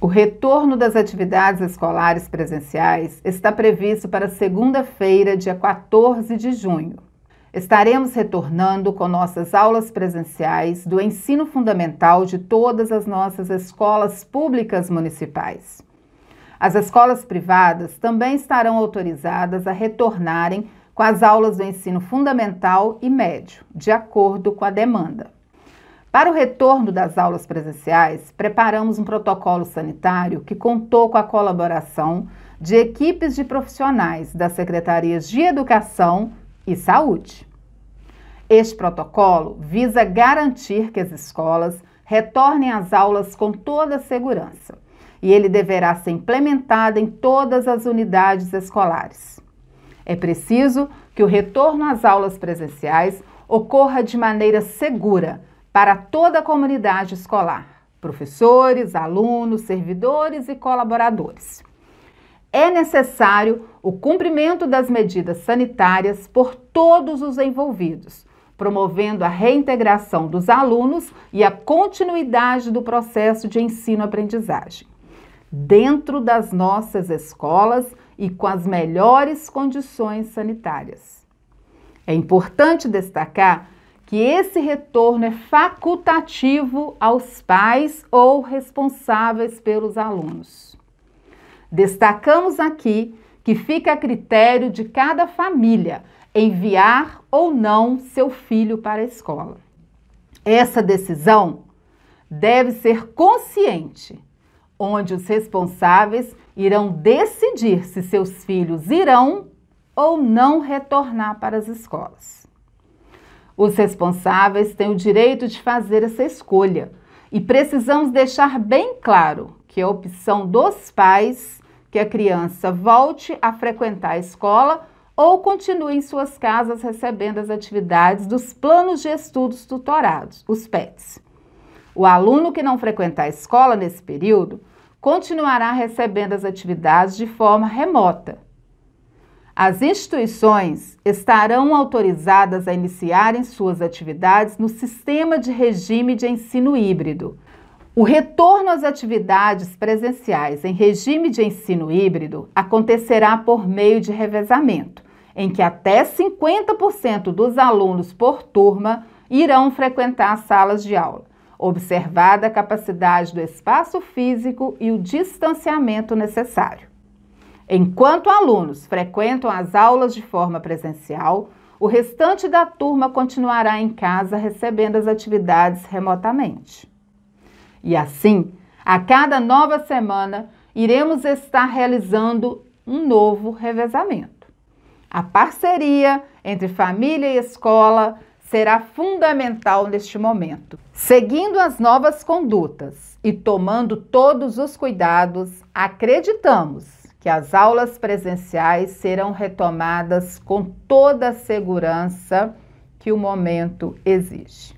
O retorno das atividades escolares presenciais está previsto para segunda-feira, dia 14 de junho. Estaremos retornando com nossas aulas presenciais do ensino fundamental de todas as nossas escolas públicas municipais. As escolas privadas também estarão autorizadas a retornarem com as aulas do ensino fundamental e médio, de acordo com a demanda. Para o retorno das aulas presenciais, preparamos um protocolo sanitário que contou com a colaboração de equipes de profissionais das secretarias de Educação e Saúde. Este protocolo visa garantir que as escolas retornem às aulas com toda a segurança e ele deverá ser implementado em todas as unidades escolares. É preciso que o retorno às aulas presenciais ocorra de maneira segura para toda a comunidade escolar, professores, alunos, servidores e colaboradores. É necessário o cumprimento das medidas sanitárias por todos os envolvidos, promovendo a reintegração dos alunos e a continuidade do processo de ensino-aprendizagem. Dentro das nossas escolas e com as melhores condições sanitárias. É importante destacar que esse retorno é facultativo aos pais ou responsáveis pelos alunos. Destacamos aqui que fica a critério de cada família enviar ou não seu filho para a escola. Essa decisão deve ser consciente, onde os responsáveis irão decidir se seus filhos irão ou não retornar para as escolas. Os responsáveis têm o direito de fazer essa escolha e precisamos deixar bem claro que é a opção dos pais que a criança volte a frequentar a escola ou continue em suas casas recebendo as atividades dos planos de estudos tutorados, os PETs. O aluno que não frequentar a escola nesse período continuará recebendo as atividades de forma remota as instituições estarão autorizadas a iniciarem suas atividades no sistema de regime de ensino híbrido. O retorno às atividades presenciais em regime de ensino híbrido acontecerá por meio de revezamento, em que até 50% dos alunos por turma irão frequentar as salas de aula, observada a capacidade do espaço físico e o distanciamento necessário. Enquanto alunos frequentam as aulas de forma presencial, o restante da turma continuará em casa recebendo as atividades remotamente. E assim, a cada nova semana, iremos estar realizando um novo revezamento. A parceria entre família e escola será fundamental neste momento. Seguindo as novas condutas e tomando todos os cuidados, acreditamos que as aulas presenciais serão retomadas com toda a segurança que o momento exige.